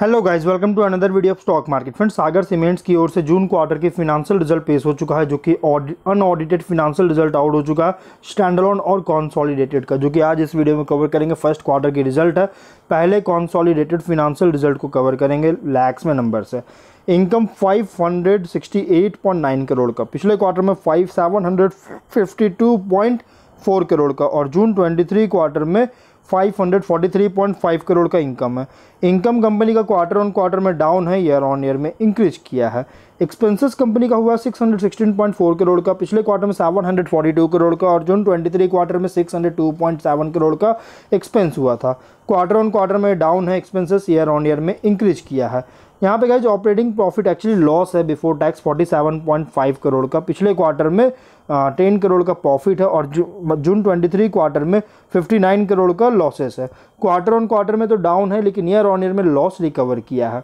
hello guys welcome to another video of stock market friends Sagar Cements की ओर से June quarter के financial result पेश हो चुका है जो कि अनऑडिटेड फिनेंशियल रिजल्ट आउट हो चुका है स्टैंडलॉन और कॉन्सॉलिडेटेड का जो कि आज इस वीडियो में कवर करेंगे फर्स्ट क्वार्टर की रिजल्ट है पहले कॉन्सॉलिडेटेड फिनेंशियल रिजल्ट को कवर करेंगे लैक्स में नंबर से इनकम 568.9 करोड़ का पिछले क्वार्टर में 5752.4 करोड़ का और जून 23 क्वार्टर में 543.5 करोड़ का इनकम है इनकम कंपनी का क्वार्टर ऑन क्वार्टर में डाउन है ईयर ऑन ईयर में इंक्रीज किया है एक्सपेंसेस कंपनी का हुआ 616.4 करोड़ का पिछले क्वार्टर में 742 करोड़ का और जून 23 क्वार्टर में 602.7 करोड़ का एक्सपेंस हुआ था क्वार्टर ऑन क्वार्टर में डाउन है एक्सपेंसेस ईयर ऑन ईयर में इंक्रीज किया है यहाँ पे guys operating profit actually loss है बिफोर टैक्स 47.5 करोड़ का पिछले क्वार्टर में टेन करोड़ का प्रॉफिट है और जू, जून 23 क्वार्टर में 59 करोड़ का लॉसेस है क्वार्टर ऑन क्वार्टर में तो डाउन है लेकिन ईयर ऑन ईयर में लॉस रिकवर किया है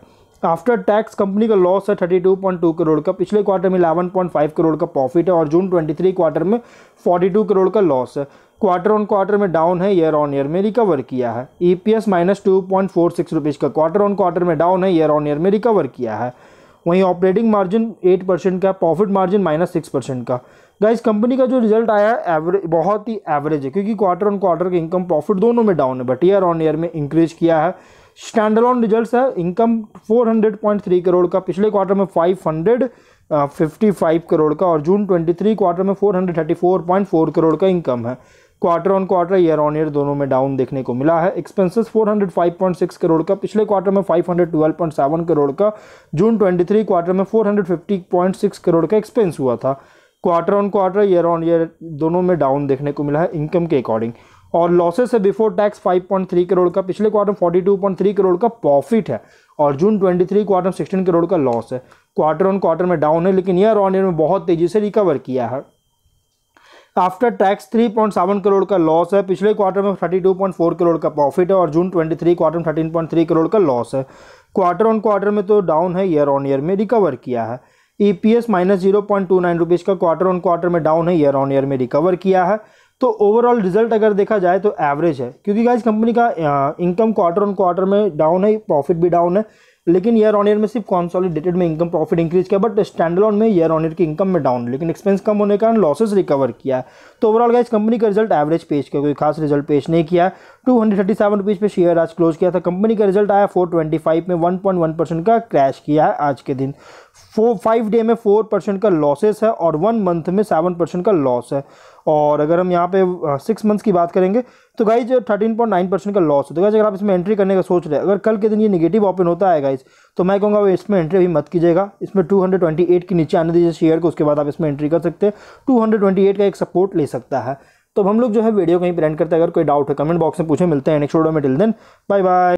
आफ्टर टैक्स कंपनी का लॉस है 32.2 करोड़ का पिछले क्वार्टर में 11.5 करोड़ का प्रॉफिट है और जून 23 क्वार्टर में 42 करोड़ का लॉस है क्वार्टर ऑन क्वार्टर में डाउन है ईयर ऑन ईयर में रिकवर किया है E P S minus two point four six rupees का क्वार्टर ऑन क्वार्टर में डाउन है ईयर ऑन ईयर में रिकवर किया है वहीं ऑपरेटिंग मार्जिन एट परसेंट का profit margin minus six percent का गाइस कंपनी का जो रिजल्ट आया है एवरेज बहुत ही एवरेज है क्योंकि क्वार्टर ऑन क्वार्टर के इनकम प्रॉफिट दोनों में डाउन है बट ईयर ऑन ईयर में इंक्रीज किया है स्टैंडर्ड ऑन रिजल्ट है इनकम थ्री करोड़ का पिछले क्वार्टर में फाइव करोड़ का और जून थ्री क्वार्टर में फोर करोड़ का इनकम है quarter on quarter year on year दोनों में डाउन देखने को मिला है एक्सपेंसेस 405.6 करोड़ का पिछले क्वार्टर में 512.7 करोड़ का जून 23 क्वार्टर में 450.6 करोड़ का एक्सपेंस हुआ था quarter on quarter year on year दोनों में डाउन देखने को मिला है इनकम के अकॉर्डिंग और लॉसेस है बिफोर टैक्स 5.3 करोड़ का पिछले क्वार्टर 42.3 करोड़ का प्रॉफिट है और जून 23 क्वार्टर 16 करोड़ का लॉस है क्वार्टर ऑन क्वार्टर में डाउन है लेकिन ईयर ऑन ईयर में बहुत तेज़ी से रिकवर किया है आफ्टर टैक्स 3.7 करोड़ का लॉस है पिछले क्वार्टर में 32.4 करोड़ का प्रॉफिट है और जून 23 क्वार्टर में 13.3 करोड़ का लॉस है क्वार्टर ऑन क्वार्टर में तो डाउन है ईयर ऑन ईयर में रिकवर किया है E P S minus zero point two nine rupees का क्वार्टर ऑन क्वार्टर में डाउन है ईयर ऑन ईयर में रिकवर किया है तो ओवरऑल रिजल्ट अगर देखा जाए तो एवरेज है क्योंकि इस कंपनी का इनकम क्वार्टर ऑन क्वार्टर में डाउन है प्रॉफिट भी डाउन है लेकिन ईयर ऑन ईयर में सिर्फ कॉन्सॉलिडेटेड में इनकम प्रॉफिट इंक्रीज किया बट स्टैंडलॉन में ईयर ऑन ईयर की इनकम में डाउन लेकिन एक्सपेंस कम होने के कारण लॉसेस रिकवर किया है तो ओवरऑल गाइज कंपनी का रिजल्ट एवरेज पेश किया कोई खास रिजल्ट पेश नहीं किया two hundred thirty seven rupees पर शेयर आज क्लोज किया था कंपनी का रिजल्ट आया फोर ट्वेंटी फाइव में वन पॉइंट वन परसेंट का क्रैश किया है आज के दिन फोर फाइव डे में फोर परसेंट का लॉसेस है और वन मंथ में सेवन परसेंट का लॉस है और अगर हम यहाँ पे सिक्स मंथ्स की बात करेंगे तो guys thirteen point nine percent का लॉस होता है अगर आप इसमें एंट्री करने का सोच रहे हैं अगर कल के दिन ये निगेटिव ओपन होता है गाइज तो मैं कहूँगा इसमें एंट्री अभी मत कीजिएगा इसमें टू हंड्रेड ट्वेंटी एट के नीचे आने दीजिए शेयर को उसके बाद आप इसमें एंट्री कर सकते हैं टू हंड्रेड ट्वेंटी एट का एक सपोर्ट ले सकता है तो हम लोग जो है वीडियो कहीं पर करते हैं अगर कोई डाउट है कमेंट बॉक्स में पूछे मिलते हैं नेक्स्ट वीडियो में टिल देन बाय बाय